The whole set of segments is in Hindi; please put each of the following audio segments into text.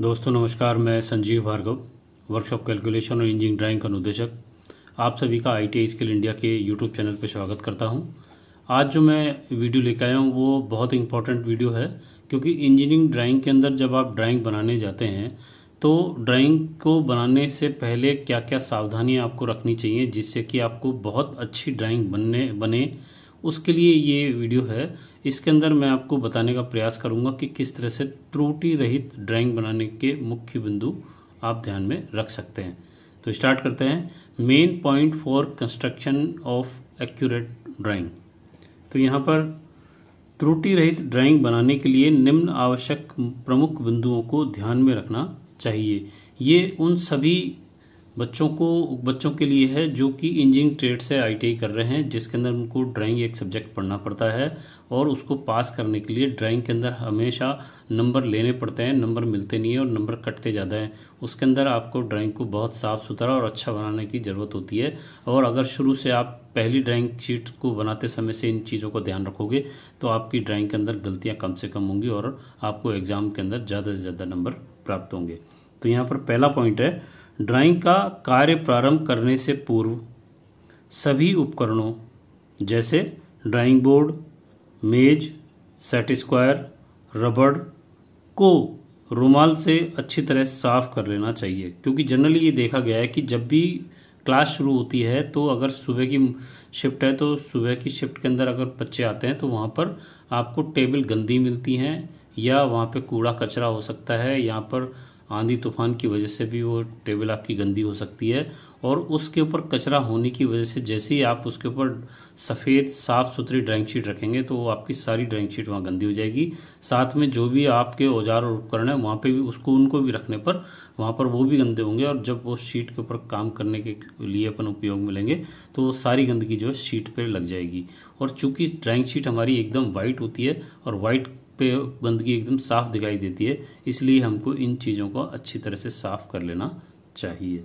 दोस्तों नमस्कार मैं संजीव भार्गव वर्कशॉप कैलकुलेशन और इंजीनियरिंग ड्राइंग का निदेशक आप सभी का आई टी स्किल इंडिया के यूट्यूब चैनल पर स्वागत करता हूं आज जो मैं वीडियो लेकर आया हूं वो बहुत इंपॉर्टेंट वीडियो है क्योंकि इंजीनियरिंग ड्राइंग के अंदर जब आप ड्राइंग बनाने जाते हैं तो ड्राइंग को बनाने से पहले क्या क्या सावधानियाँ आपको रखनी चाहिए जिससे कि आपको बहुत अच्छी ड्राइंग बनने बने उसके लिए ये वीडियो है इसके अंदर मैं आपको बताने का प्रयास करूँगा कि किस तरह से त्रुटि रहित ड्राइंग बनाने के मुख्य बिंदु आप ध्यान में रख सकते हैं तो स्टार्ट करते हैं main point for construction of accurate drawing तो यहाँ पर त्रुटि रहित ड्राइंग बनाने के लिए निम्न आवश्यक प्रमुख बिंदुओं को ध्यान में रखना चाहिए ये उन सभी बच्चों को बच्चों के लिए है जो कि इंजीनियरिंग ट्रेड से आईटीआई कर रहे हैं जिसके अंदर उनको ड्राइंग एक सब्जेक्ट पढ़ना पड़ता है और उसको पास करने के लिए ड्राइंग के अंदर हमेशा नंबर लेने पड़ते हैं नंबर मिलते नहीं है और नंबर कटते ज़्यादा हैं उसके अंदर आपको ड्राइंग को बहुत साफ़ सुथरा और अच्छा बनाने की ज़रूरत होती है और अगर शुरू से आप पहली ड्राइंग शीट को बनाते समय से इन चीज़ों का ध्यान रखोगे तो आपकी ड्राइंग के अंदर गलतियाँ कम से कम होंगी और आपको एग्ज़ाम के अंदर ज़्यादा से ज़्यादा नंबर प्राप्त होंगे तो यहाँ पर पहला पॉइंट है ड्राइंग का कार्य प्रारंभ करने से पूर्व सभी उपकरणों जैसे ड्राइंग बोर्ड मेज सेट स्क्वायर रबड़ को रुमाल से अच्छी तरह साफ कर लेना चाहिए क्योंकि जनरली ये देखा गया है कि जब भी क्लास शुरू होती है तो अगर सुबह की शिफ्ट है तो सुबह की शिफ्ट के अंदर अगर बच्चे आते हैं तो वहाँ पर आपको टेबल गंदी मिलती हैं या वहाँ पे कूड़ा कचरा हो सकता है यहाँ पर आंधी तूफान की वजह से भी वो टेबल आपकी गंदी हो सकती है और उसके ऊपर कचरा होने की वजह से जैसे ही आप उसके ऊपर सफ़ेद साफ़ सुथरी ड्राइंग शीट रखेंगे तो वो आपकी सारी ड्राइंग शीट वहाँ गंदी हो जाएगी साथ में जो भी आपके औजार और उपकरण है वहाँ पे भी उसको उनको भी रखने पर वहाँ पर वो भी गंदे होंगे और जब वो शीट के ऊपर काम करने के लिए अपन उपयोग में लेंगे तो वो सारी गंदगी जो है शीट पर लग जाएगी और चूँकि ड्राइंग शीट हमारी एकदम वाइट होती है और वाइट पे गंदगी एकदम साफ दिखाई देती है इसलिए हमको इन चीज़ों को अच्छी तरह से साफ कर लेना चाहिए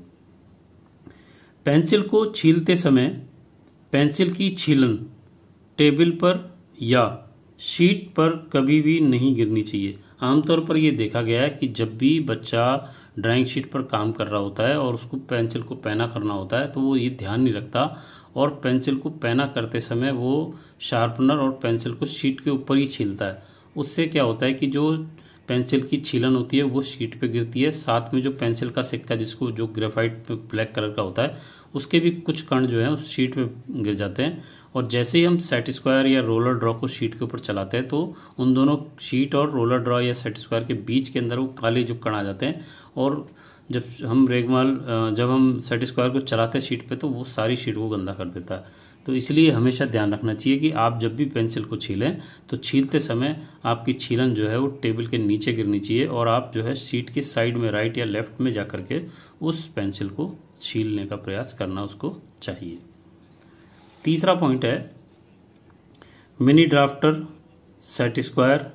पेंसिल को छीलते समय पेंसिल की छीलन टेबल पर या शीट पर कभी भी नहीं गिरनी चाहिए आमतौर पर यह देखा गया है कि जब भी बच्चा ड्राइंग शीट पर काम कर रहा होता है और उसको पेंसिल को पैना करना होता है तो वो ये ध्यान नहीं रखता और पेंसिल को पैना करते समय वो शार्पनर और पेंसिल को शीट के ऊपर ही छीलता है उससे क्या होता है कि जो पेंसिल की छीलन होती है वो शीट पे गिरती है साथ में जो पेंसिल का सिक्का जिसको जो ग्रेफाइट ब्लैक कलर का होता है उसके भी कुछ कण जो है उस शीट पे गिर जाते हैं और जैसे ही हम सेट स्क्वायर या रोलर ड्रॉ को शीट के ऊपर चलाते हैं तो उन दोनों शीट और रोलर ड्रॉ या सेट स्क्वायर के बीच के अंदर वो काले जो कण आ जाते हैं और जब हम रेगमाल जब हम सेट स्क्वायर को चलाते हैं शीट पर तो वो सारी शीट को गंदा कर देता है तो इसलिए हमेशा ध्यान रखना चाहिए कि आप जब भी पेंसिल को छीलें तो छीलते समय आपकी छीलन जो है वो टेबल के नीचे गिरनी चाहिए और आप जो है सीट के साइड में राइट या लेफ्ट में जा के उस पेंसिल को छीलने का प्रयास करना उसको चाहिए तीसरा पॉइंट है mini drafter set square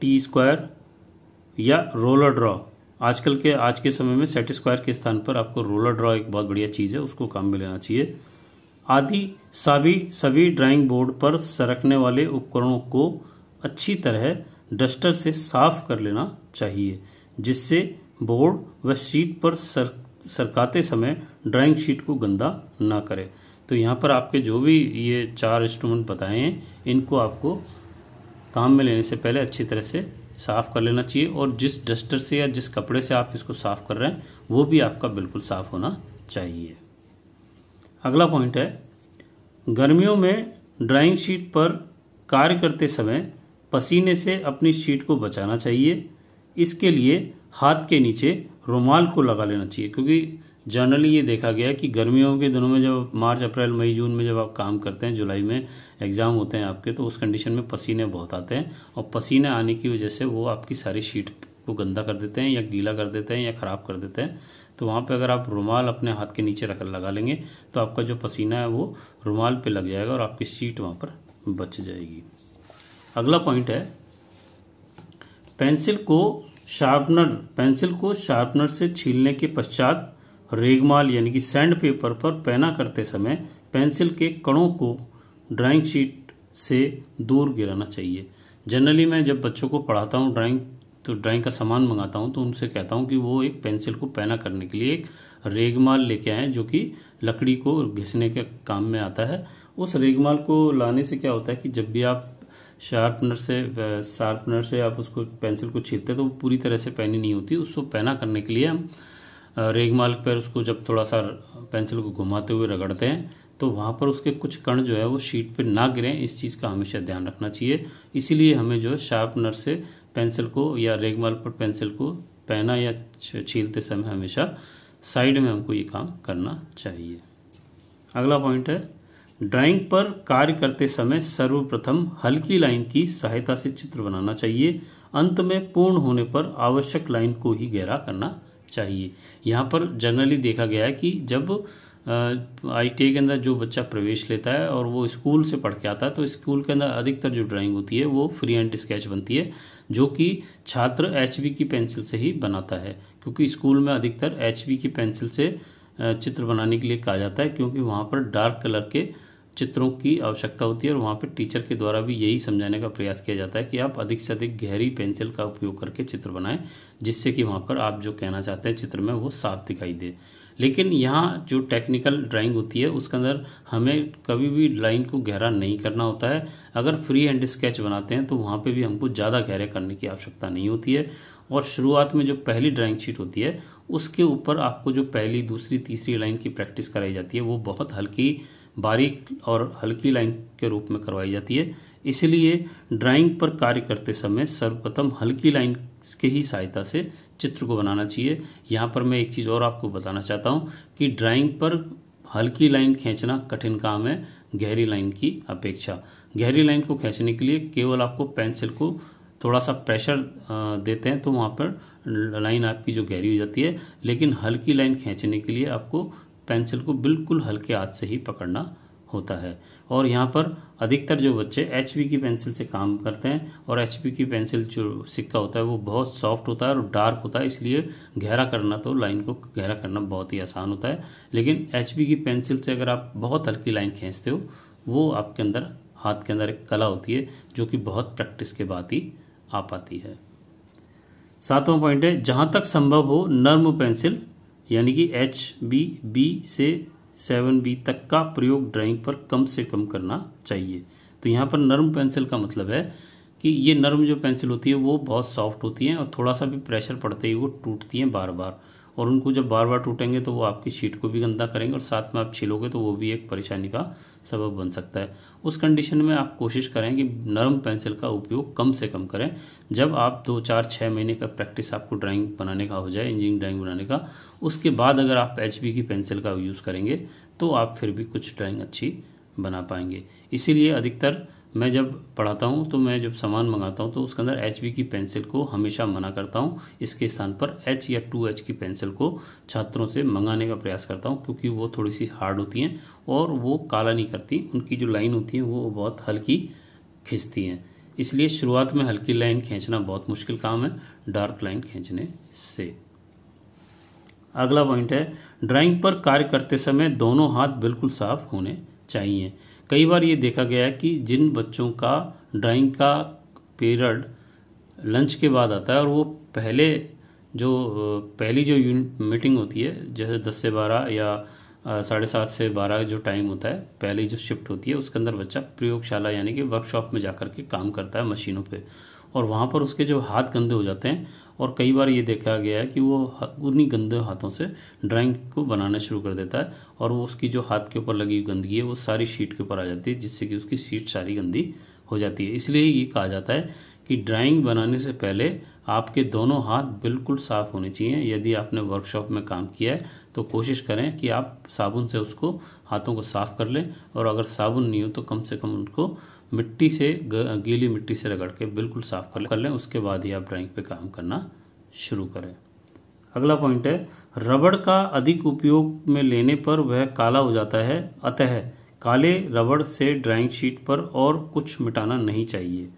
T square या रोलर ड्रॉ आजकल के आज के समय में सेट स्क्वायर के स्थान पर आपको रोलर ड्रॉ एक बहुत बढ़िया चीज़ है उसको काम में लेना चाहिए आदि सभी सभी ड्राइंग बोर्ड पर सरकने वाले उपकरणों को अच्छी तरह डस्टर से साफ कर लेना चाहिए जिससे बोर्ड व शीट पर सर सरकाते समय ड्राइंग शीट को गंदा ना करे तो यहाँ पर आपके जो भी ये चार इंस्ट्रूमेंट बताए हैं इनको आपको काम में लेने से पहले अच्छी तरह से साफ़ कर लेना चाहिए और जिस डस्टर से या जिस कपड़े से आप इसको साफ़ कर रहे हैं वो भी आपका बिल्कुल साफ़ होना चाहिए अगला पॉइंट है गर्मियों में ड्राइंग शीट पर कार्य करते समय पसीने से अपनी शीट को बचाना चाहिए इसके लिए हाथ के नीचे रुमाल को लगा लेना चाहिए क्योंकि जनरली ये देखा गया कि गर्मियों के दिनों में जब मार्च अप्रैल मई जून में जब आप काम करते हैं जुलाई में एग्ज़ाम होते हैं आपके तो उस कंडीशन में पसीने बहुत आते हैं और पसीने आने की वजह से वो आपकी सारी शीट को गंदा कर देते हैं या गीला कर देते हैं या ख़राब कर देते हैं तो वहाँ पे अगर आप रुमाल अपने हाथ के नीचे रख लगा लेंगे तो आपका जो पसीना है वो रुमाल पे लग जाएगा और आपकी सीट वहाँ पर बच जाएगी अगला पॉइंट है पेंसिल को शार्पनर पेंसिल को शार्पनर से छीलने के पश्चात रेगमाल यानी कि सैंड पेपर पर पैना करते समय पेंसिल के कणों को ड्राइंग शीट से दूर गिराना चाहिए जनरली मैं जब बच्चों को पढ़ाता हूँ ड्राइंग तो ड्राइंग का सामान मंगाता हूँ तो उनसे कहता हूँ कि वो एक पेंसिल को पैना करने के लिए एक रेगमाल लेके आए जो कि लकड़ी को घिसने के काम में आता है उस रेगमाल को लाने से क्या होता है कि जब भी आप शार्पनर से शार्पनर से आप उसको पेंसिल को छीलते तो वो पूरी तरह से पैनी नहीं होती उसको पैना करने के लिए हम रेगमाल पर उसको जब थोड़ा सा पेंसिल को घुमाते हुए रगड़ते हैं तो वहाँ पर उसके कुछ कण जो है वो शीट पर ना गिरें इस चीज़ का हमेशा ध्यान रखना चाहिए इसीलिए हमें जो है शार्पनर से पेंसिल को या रेगमाल पर पेंसिल को पहना या छीलते समय हमेशा साइड में हमको ये काम करना चाहिए अगला पॉइंट है ड्राइंग पर कार्य करते समय सर्वप्रथम हल्की लाइन की सहायता से चित्र बनाना चाहिए अंत में पूर्ण होने पर आवश्यक लाइन को ही गहरा करना चाहिए यहाँ पर जनरली देखा गया है कि जब आईटीआई के अंदर जो बच्चा प्रवेश लेता है और वो स्कूल से पढ़ के आता है तो स्कूल के अंदर अधिकतर जो ड्राइंग होती है वो फ्री एंड स्केच बनती है जो कि छात्र एच की पेंसिल से ही बनाता है क्योंकि स्कूल में अधिकतर एच की पेंसिल से चित्र बनाने के लिए कहा जाता है क्योंकि वहाँ पर डार्क कलर के चित्रों की आवश्यकता होती है और वहाँ पर टीचर के द्वारा भी यही समझाने का प्रयास किया जाता है कि आप अधिक से अधिक गहरी पेंसिल का उपयोग करके चित्र बनाएं जिससे कि वहाँ पर आप जो कहना चाहते हैं चित्र में वो साफ दिखाई दे लेकिन यहाँ जो टेक्निकल ड्राइंग होती है उसके अंदर हमें कभी भी लाइन को गहरा नहीं करना होता है अगर फ्री हैंड स्केच बनाते हैं तो वहाँ पे भी हमको ज़्यादा गहरे करने की आवश्यकता नहीं होती है और शुरुआत में जो पहली ड्राइंग शीट होती है उसके ऊपर आपको जो पहली दूसरी तीसरी लाइन की प्रैक्टिस कराई जाती है वो बहुत हल्की बारीक और हल्की लाइन के रूप में करवाई जाती है इसलिए ड्राइंग पर कार्य करते समय सर्वप्रथम हल्की लाइन के ही सहायता से चित्र को बनाना चाहिए यहाँ पर मैं एक चीज़ और आपको बताना चाहता हूँ कि ड्राइंग पर हल्की लाइन खींचना कठिन काम है गहरी लाइन की अपेक्षा गहरी लाइन को खींचने के लिए केवल आपको पेंसिल को थोड़ा सा प्रेशर देते हैं तो वहाँ पर लाइन आपकी जो गहरी हो जाती है लेकिन हल्की लाइन खींचने के लिए आपको पेंसिल को बिल्कुल हल्के हाथ से ही पकड़ना होता है और यहाँ पर अधिकतर जो बच्चे एच की पेंसिल से काम करते हैं और एच की पेंसिल जो सिक्का होता है वो बहुत सॉफ्ट होता है और डार्क होता है इसलिए गहरा करना तो लाइन को गहरा करना बहुत ही आसान होता है लेकिन एच की पेंसिल से अगर आप बहुत हल्की लाइन खींचते हो वो आपके अंदर हाथ के अंदर एक कला होती है जो कि बहुत प्रैक्टिस के बाद ही आ पाती है सातवां पॉइंट है जहाँ तक संभव हो नर्म पेंसिल यानी कि एच बी बी से सेवन बी तक का प्रयोग ड्राइंग पर कम से कम करना चाहिए तो यहाँ पर नर्म पेंसिल का मतलब है कि ये नर्म जो पेंसिल होती है वो बहुत सॉफ्ट होती है और थोड़ा सा भी प्रेशर पड़ते ही वो टूटती हैं बार बार और उनको जब बार बार टूटेंगे तो वो आपकी शीट को भी गंदा करेंगे और साथ में आप छिलोगे तो वो भी एक परेशानी का सबब बन सकता है उस कंडीशन में आप कोशिश करें कि नरम पेंसिल का उपयोग कम से कम करें जब आप दो चार छः महीने का प्रैक्टिस आपको ड्राइंग बनाने का हो जाए इंजीनियरिंग ड्राइंग बनाने का उसके बाद अगर आप एच की पेंसिल का यूज़ करेंगे तो आप फिर भी कुछ ड्राइंग अच्छी बना पाएंगे इसीलिए अधिकतर मैं जब पढ़ाता हूँ तो मैं जब सामान मंगाता हूँ तो उसके अंदर एच की पेंसिल को हमेशा मना करता हूँ इसके स्थान पर एच या टू एच की पेंसिल को छात्रों से मंगाने का प्रयास करता हूँ क्योंकि वो थोड़ी सी हार्ड होती हैं और वो काला नहीं करती उनकी जो लाइन होती है वो बहुत हल्की खींचती हैं इसलिए शुरुआत में हल्की लाइन खींचना बहुत मुश्किल काम है डार्क लाइन खींचने से अगला पॉइंट है ड्राइंग पर कार्य करते समय दोनों हाथ बिल्कुल साफ होने चाहिए कई बार ये देखा गया है कि जिन बच्चों का ड्राइंग का पीरियड लंच के बाद आता है और वो पहले जो पहली जो यूनिट मीटिंग होती है जैसे दस से बारह या साढ़े सात से बारह जो टाइम होता है पहली जो शिफ्ट होती है उसके अंदर बच्चा प्रयोगशाला यानी कि वर्कशॉप में जा कर के काम करता है मशीनों पे और वहाँ पर उसके जो हाथ गंदे हो जाते हैं और कई बार ये देखा गया है कि वो उन्हीं गंदे हाथों से ड्राइंग को बनाना शुरू कर देता है और वो उसकी जो हाथ के ऊपर लगी गंदगी है वो सारी शीट के ऊपर आ जाती है जिससे कि उसकी शीट सारी गंदी हो जाती है इसलिए ये कहा जाता है कि ड्राइंग बनाने से पहले आपके दोनों हाथ बिल्कुल साफ़ होने चाहिए यदि आपने वर्कशॉप में काम किया है तो कोशिश करें कि आप साबुन से उसको हाथों को साफ़ कर लें और अगर साबुन नहीं हो तो कम से कम उनको मिट्टी से गीली मिट्टी से रगड़ के बिल्कुल साफ कर लें उसके बाद ही आप ड्राइंग पे काम करना शुरू करें अगला पॉइंट है रबड़ का अधिक उपयोग में लेने पर वह काला हो जाता है अतः काले रबड़ से ड्राइंग शीट पर और कुछ मिटाना नहीं चाहिए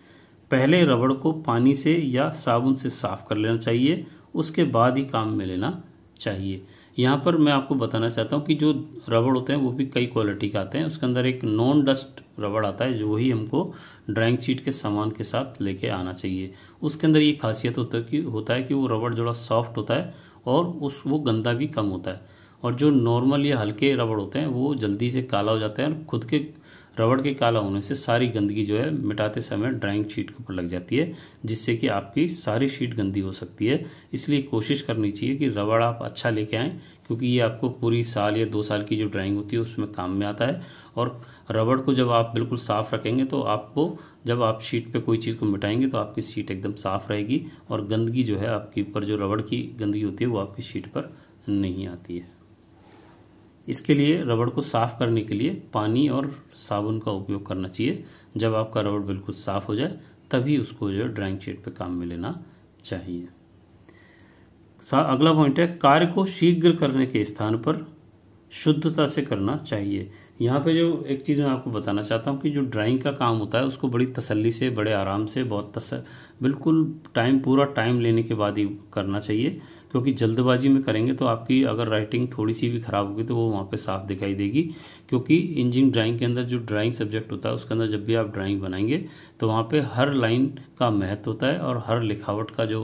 पहले रबड़ को पानी से या साबुन से साफ कर लेना चाहिए उसके बाद ही काम में लेना चाहिए यहाँ पर मैं आपको बताना चाहता हूँ कि जो रबड़ होते हैं वो भी कई क्वालिटी के आते हैं उसके अंदर एक नॉन डस्ट रबड़ आता है जो वही हमको ड्राइंग शीट के सामान के साथ लेके आना चाहिए उसके अंदर ये खासियत होता है कि होता है कि वो रबड़ जोड़ा सॉफ्ट होता है और उस वो गंदा भी कम होता है और जो नॉर्मल या हल्के रबड़ होते हैं वो जल्दी से काला हो जाता है और खुद के रबड़ के काला होने से सारी गंदगी जो है मिटाते समय ड्राइंग शीट के ऊपर लग जाती है जिससे कि आपकी सारी शीट गंदी हो सकती है इसलिए कोशिश करनी चाहिए कि रबड़ आप अच्छा लेके आएँ क्योंकि ये आपको पूरी साल या दो साल की जो ड्राइंग होती है उसमें काम में आता है और रबड़ को जब आप बिल्कुल साफ़ रखेंगे तो आपको जब आप शीट पे कोई चीज़ को मिटाएंगे तो आपकी शीट एकदम साफ़ रहेगी और गंदगी जो है आपकी पर जो रबड़ की गंदगी होती है वो आपकी शीट पर नहीं आती है इसके लिए रबड़ को साफ़ करने के लिए पानी और साबुन का उपयोग करना चाहिए जब आपका रबड़ बिल्कुल साफ़ हो जाए तभी उसको जो है ड्राइंग शीट पे काम में लेना चाहिए अगला पॉइंट है कार्य को शीघ्र करने के स्थान पर शुद्धता से करना चाहिए यहाँ पे जो एक चीज़ मैं आपको बताना चाहता हूँ कि जो ड्राइंग का काम होता है उसको बड़ी तसल्ली से बड़े आराम से बहुत तस बिल्कुल टाइम पूरा टाइम लेने के बाद ही करना चाहिए क्योंकि जल्दबाजी में करेंगे तो आपकी अगर राइटिंग थोड़ी सी भी ख़राब होगी तो वो वहाँ पे साफ दिखाई देगी क्योंकि इंजिन ड्राइंग के अंदर जो ड्राइंग सब्जेक्ट होता है उसके अंदर जब भी आप ड्राइंग बनाएंगे तो वहाँ पे हर लाइन का महत्व होता है और हर लिखावट का जो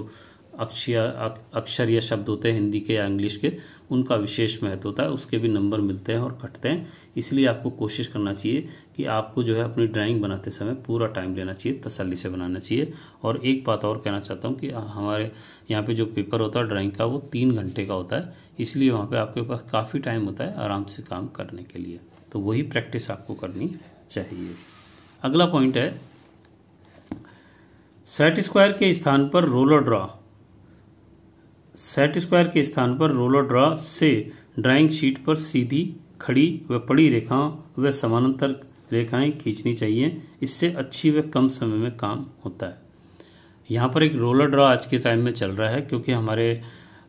अक्षर अक्षर या शब्द होते हैं हिंदी के या इंग्लिश के उनका विशेष महत्व होता है उसके भी नंबर मिलते हैं और कटते हैं इसलिए आपको कोशिश करना चाहिए कि आपको जो है अपनी ड्राइंग बनाते समय पूरा टाइम लेना चाहिए तसल्ली से बनाना चाहिए और एक बात और कहना चाहता हूँ कि हमारे यहाँ पे जो पेपर होता है ड्राइंग का वो तीन घंटे का होता है इसलिए वहाँ पर आपके पास काफ़ी टाइम होता है आराम से काम करने के लिए तो वही प्रैक्टिस आपको करनी चाहिए अगला पॉइंट है सेट स्क्वायर के स्थान पर रोलर ड्रॉ सेट स्क्वायर के स्थान पर रोलर ड्रा से ड्राइंग शीट पर सीधी खड़ी व पड़ी रेखाओं व समानांतर रेखाएं खींचनी चाहिए इससे अच्छी व कम समय में काम होता है यहाँ पर एक रोलर ड्रा आज के टाइम में चल रहा है क्योंकि हमारे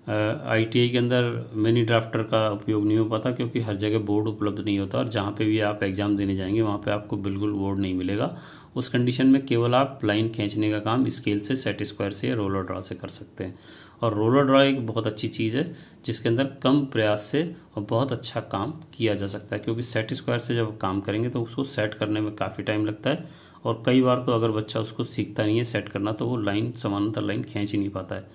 आईटीआई के अंदर मिनी ड्राफ्टर का उपयोग नहीं हो पाता क्योंकि हर जगह बोर्ड उपलब्ध नहीं होता और जहाँ पे भी आप एग्ज़ाम देने जाएंगे वहाँ पे आपको बिल्कुल बोर्ड नहीं मिलेगा उस कंडीशन में केवल आप लाइन खींचने का काम स्केल से सेट स्क्वायर से या रोलर ड्रा से कर सकते हैं और रोलर ड्रा एक बहुत अच्छी चीज़ है जिसके अंदर कम प्रयास से और बहुत अच्छा काम किया जा सकता है क्योंकि सेट स्क्वायर से जब काम करेंगे तो उसको सेट करने में काफ़ी टाइम लगता है और कई बार तो अगर बच्चा उसको सीखता नहीं है सेट करना तो वो लाइन समानांतर लाइन खींच ही नहीं पाता है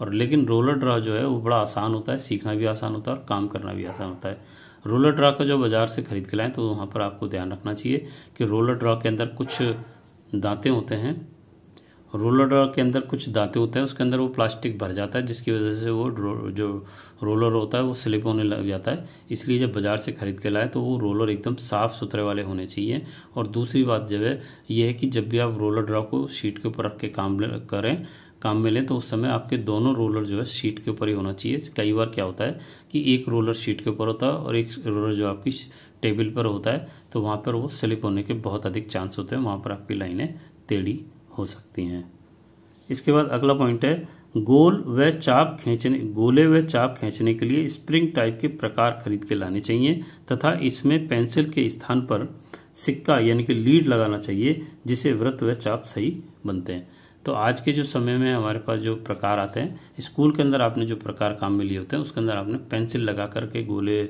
और लेकिन रोलर ड्रा जो है वो बड़ा आसान होता है सीखना भी आसान होता है और काम करना भी आसान होता है रोलर ड्रा का जो बाज़ार से ख़रीद के लाएँ तो वहाँ पर आपको ध्यान रखना चाहिए कि रोलर ड्रा के अंदर कुछ दांतें होते हैं रोलर ड्रॉर के अंदर कुछ दाते होते हैं उसके अंदर वो प्लास्टिक भर जाता है जिसकी वजह से वो जो रोलर होता है वो स्लिप होने लग जाता है इसलिए जब बाज़ार से ख़रीद के लाए तो वो रोलर एकदम साफ़ सुथरे वाले होने चाहिए और दूसरी बात जो है ये है कि जब भी आप रोलर ड्रॉ को शीट के ऊपर रख के काम करें काम में लें तो उस समय आपके दोनों रोलर जो है शीट के ऊपर ही होना चाहिए कई बार क्या होता है कि एक रोलर शीट के ऊपर होता है और एक रोलर जो आपकी टेबल पर होता है तो वहाँ पर वो स्लिप होने के बहुत अधिक चांस होते हैं वहाँ पर आपकी लाइनें टेढ़ी हो सकती हैं इसके बाद अगला पॉइंट है गोल व चाप खींचने गोले व चाप खींचने के लिए स्प्रिंग टाइप के प्रकार खरीद के लाने चाहिए तथा इसमें पेंसिल के स्थान पर सिक्का यानी कि लीड लगाना चाहिए जिसे व्रत व चाप सही बनते हैं तो आज के जो समय में हमारे पास जो प्रकार आते हैं स्कूल के अंदर आपने जो प्रकार काम में लिए होते हैं उसके अंदर आपने पेंसिल लगा करके गोले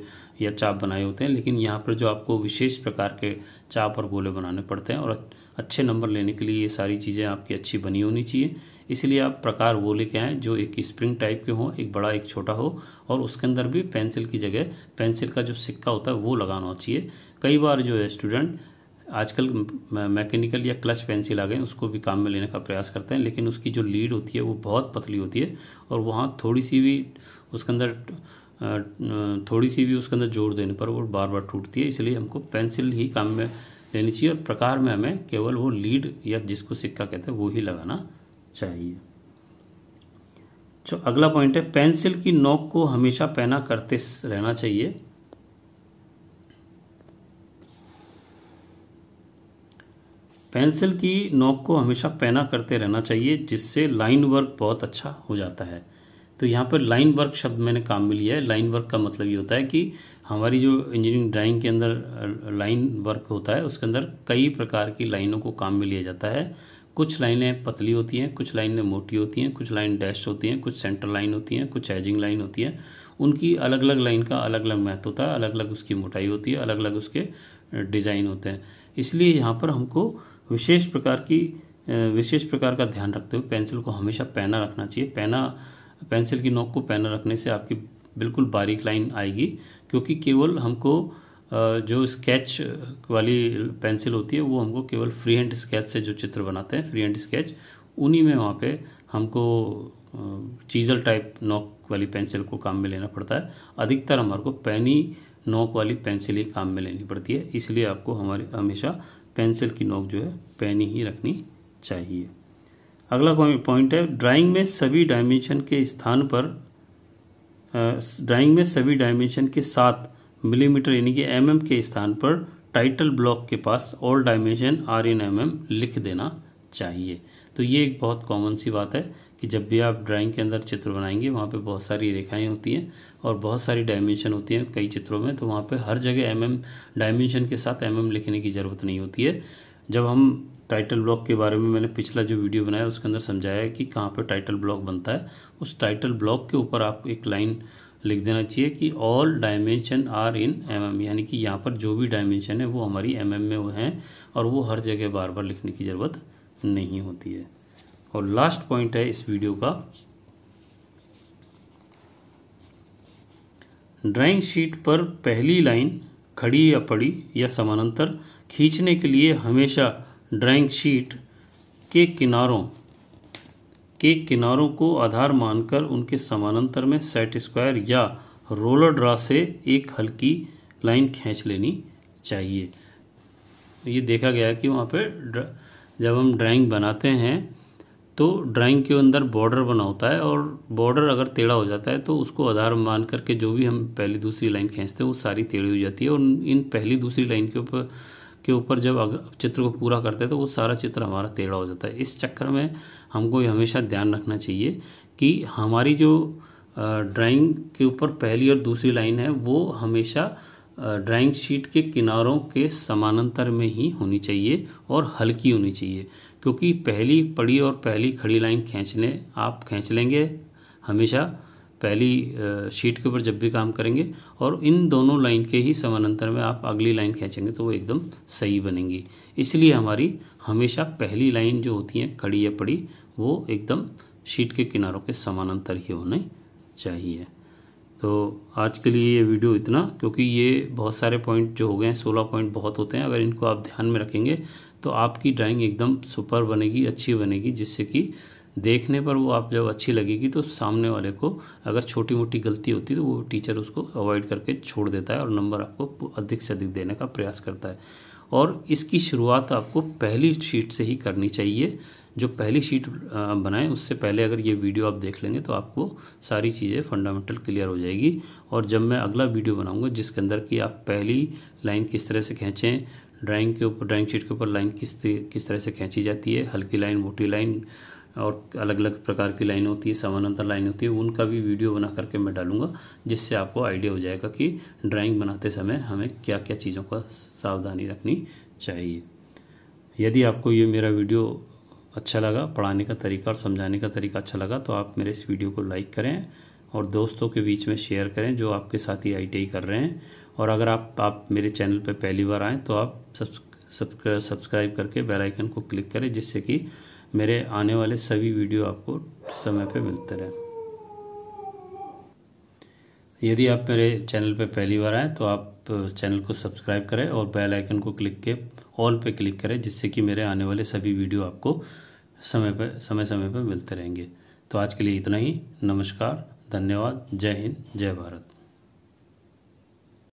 या चाप बनाए होते हैं लेकिन यहाँ पर जो आपको विशेष प्रकार के चाप और गोले बनाने पड़ते हैं और अच्छे नंबर लेने के लिए ये सारी चीज़ें आपकी अच्छी बनी होनी चाहिए इसलिए आप प्रकार वो लेके आएँ जो एक स्प्रिंग टाइप के हों एक बड़ा एक छोटा हो और उसके अंदर भी पेंसिल की जगह पेंसिल का जो सिक्का होता है वो लगाना चाहिए कई बार जो है स्टूडेंट आजकल मैकेनिकल या क्लच पेंसिल आ गए उसको भी काम में लेने का प्रयास करते हैं लेकिन उसकी जो लीड होती है वो बहुत पतली होती है और वहाँ थोड़ी सी भी उसके अंदर थोड़ी सी भी उसके अंदर जोड़ देने पर वो बार बार टूटती है इसलिए हमको पेंसिल ही काम में लेनी चाहिए और प्रकार में हमें केवल वो लीड या जिसको सिक्का कहते हैं वो ही लगाना चाहिए जो अगला पॉइंट है पेंसिल की नोक को हमेशा पहना करते रहना चाहिए पेंसिल की नोक को हमेशा पहना करते रहना चाहिए जिससे लाइन वर्क बहुत अच्छा हो जाता है तो यहाँ पर लाइन वर्क शब्द मैंने काम में लिया है लाइन वर्क का मतलब ये होता है कि हमारी जो इंजीनियरिंग ड्राइंग के अंदर लाइन वर्क होता है उसके अंदर कई प्रकार की लाइनों को काम में लिया जाता है कुछ लाइनें पतली होती हैं कुछ लाइनें मोटी होती हैं कुछ लाइन डैश होती हैं कुछ सेंटर लाइन होती हैं कुछ एजिंग लाइन होती है उनकी अलग अलग लाइन का अलग अलग महत्व होता है अलग अलग उसकी मोटाई होती है अलग अलग उसके डिज़ाइन होते हैं इसलिए यहाँ पर हमको विशेष प्रकार की विशेष प्रकार का ध्यान रखते हुए पेंसिल को हमेशा पहना रखना चाहिए पहना पेंसिल की नोक को पेन रखने से आपकी बिल्कुल बारीक लाइन आएगी क्योंकि केवल हमको जो स्केच वाली पेंसिल होती है वो हमको केवल फ्री हैंड स्केच से जो चित्र बनाते हैं फ्री हैंड स्केच उन्हीं में वहाँ पे हमको चीजल टाइप नोक वाली पेंसिल को काम में लेना पड़ता है अधिकतर हमारे को पैनी नोक वाली पेंसिल ही काम में लेनी पड़ती है इसलिए आपको हमारे हमेशा पेंसिल की नोक जो है पैनी ही रखनी चाहिए अगला पॉइंट है ड्राइंग में सभी डायमेंशन के स्थान पर ड्राइंग में सभी डायमेंशन के साथ मिलीमीटर यानी कि एम mm के स्थान पर टाइटल ब्लॉक के पास all dimension are in M M लिख देना चाहिए तो ये एक बहुत कॉमन सी बात है कि जब भी आप ड्राइंग के अंदर चित्र बनाएंगे वहाँ पे बहुत सारी रेखाएं होती हैं और बहुत सारी डायमेंशन होती हैं कई चित्रों में तो वहाँ पे हर जगह एम एम डायमेंशन के साथ एम mm एम लिखने की ज़रूरत नहीं होती है जब हम टाइटल ब्लॉक के बारे में मैंने पिछला जो वीडियो बनाया उसके अंदर समझाया है कि कहाँ पर टाइटल ब्लॉक बनता है उस टाइटल ब्लॉक के ऊपर आप एक लाइन लिख देना चाहिए कि all dimension are in M M यानी कि यहाँ पर जो भी डायमेंशन है वो हमारी एम एम में वो हैं और वो हर जगह बार बार लिखने की ज़रूरत नहीं होती है और लास्ट पॉइंट है इस वीडियो का ड्राइंग शीट पर पहली लाइन खड़ी या पड़ी या समानांतर खींचने के लिए हमेशा ड्राइंग शीट के किनारों के किनारों को आधार मानकर उनके समानांतर में सेट स्क्वायर या रोलर ड्रा से एक हल्की लाइन खींच लेनी चाहिए ये देखा गया कि वहाँ पे जब हम ड्राइंग बनाते हैं तो ड्राइंग के अंदर बॉर्डर बना होता है और बॉर्डर अगर टेढ़ा हो जाता है तो उसको आधार मान करके जो भी हम पहली दूसरी लाइन खींचते हैं वो सारी टेढ़ी हो जाती है और इन पहली दूसरी लाइन के ऊपर के ऊपर जब चित्र को पूरा करते हैं तो वो सारा चित्र हमारा टेढ़ा हो जाता है इस चक्कर में हमको ये हमेशा ध्यान रखना चाहिए कि हमारी जो ड्राइंग के ऊपर पहली और दूसरी लाइन है वो हमेशा ड्राइंग शीट के किनारों के समानांतर में ही होनी चाहिए और हल्की होनी चाहिए क्योंकि पहली पड़ी और पहली खड़ी लाइन खींचने आप खींच लेंगे हमेशा पहली शीट के ऊपर जब भी काम करेंगे और इन दोनों लाइन के ही समानांतर में आप अगली लाइन खींचेंगे तो वो एकदम सही बनेंगी इसलिए हमारी हमेशा पहली लाइन जो होती है खड़ी या पड़ी वो एकदम शीट के किनारों के समानांतर ही होने चाहिए तो आज के लिए ये वीडियो इतना क्योंकि ये बहुत सारे पॉइंट जो हो गए हैं सोलह पॉइंट बहुत होते हैं अगर इनको आप ध्यान में रखेंगे तो आपकी ड्राइंग एकदम सुपर बनेगी अच्छी बनेगी जिससे कि देखने पर वो आप जब अच्छी लगेगी तो सामने वाले को अगर छोटी मोटी गलती होती तो वो टीचर उसको अवॉइड करके छोड़ देता है और नंबर आपको अधिक से अधिक देने का प्रयास करता है और इसकी शुरुआत आपको पहली शीट से ही करनी चाहिए जो पहली शीट बनाएं उससे पहले अगर ये वीडियो आप देख लेंगे तो आपको सारी चीज़ें फंडामेंटल क्लियर हो जाएगी और जब मैं अगला वीडियो बनाऊंगा जिसके अंदर कि आप पहली लाइन किस तरह से खींचें ड्राइंग के ऊपर ड्राइंग शीट के ऊपर लाइन किस किस तरह से खींची जाती है हल्की लाइन मोटी लाइन और अलग अलग प्रकार की लाइन होती है समानांतर लाइन होती है उनका भी वीडियो बना करके मैं डालूंगा जिससे आपको आइडिया हो जाएगा कि ड्राइंग बनाते समय हमें क्या क्या चीज़ों का सावधानी रखनी चाहिए यदि आपको ये मेरा वीडियो अच्छा लगा पढ़ाने का तरीका और समझाने का तरीका अच्छा लगा तो आप मेरे इस वीडियो को लाइक करें और दोस्तों के बीच में शेयर करें जो आपके साथ ही आई कर रहे हैं और अगर आप आप मेरे चैनल पर पहली बार आएँ तो आप सब्सक्राइब करके बेल आइकन को क्लिक करें जिससे कि मेरे आने वाले सभी वीडियो आपको समय पे मिलते रहें यदि आप मेरे चैनल पे पहली बार आएँ तो आप चैनल को सब्सक्राइब करें और बेल आइकन को क्लिक के ऑल पे क्लिक करें जिससे कि मेरे आने वाले सभी वीडियो आपको समय पर समय समय पर मिलते रहेंगे तो आज के लिए इतना ही नमस्कार धन्यवाद जय हिंद जय भारत